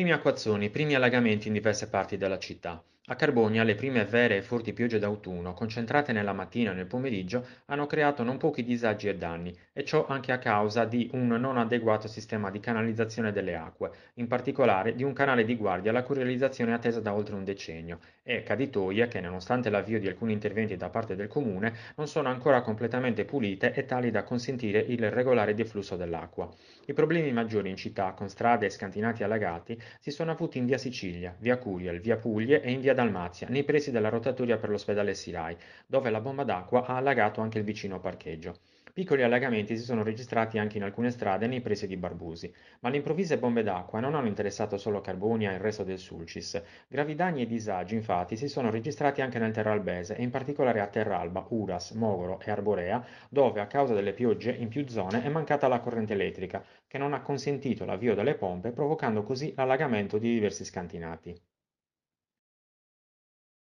primi acquazzoni, primi allagamenti in diverse parti della città. A Carbonia le prime vere e forti piogge d'autunno, concentrate nella mattina e nel pomeriggio, hanno creato non pochi disagi e danni, e ciò anche a causa di un non adeguato sistema di canalizzazione delle acque, in particolare di un canale di guardia la cui realizzazione è attesa da oltre un decennio, e caditoie che, nonostante l'avvio di alcuni interventi da parte del comune, non sono ancora completamente pulite e tali da consentire il regolare deflusso dell'acqua. I problemi maggiori in città, con strade e scantinati allagati, si sono avuti in via Sicilia, via Curiel, via Puglie e in via Dalmazia, nei pressi della rotatoria per l'ospedale Sirai, dove la bomba d'acqua ha allagato anche il vicino parcheggio. Piccoli allagamenti si sono registrati anche in alcune strade nei pressi di Barbusi, ma le improvvise bombe d'acqua non hanno interessato solo Carbonia e il resto del Sulcis. Gravi danni e disagi, infatti, si sono registrati anche nel Terralbese e in particolare a Terralba, Uras, Mogoro e Arborea, dove a causa delle piogge in più zone è mancata la corrente elettrica, che non ha consentito l'avvio delle pompe, provocando così l'allagamento di diversi scantinati.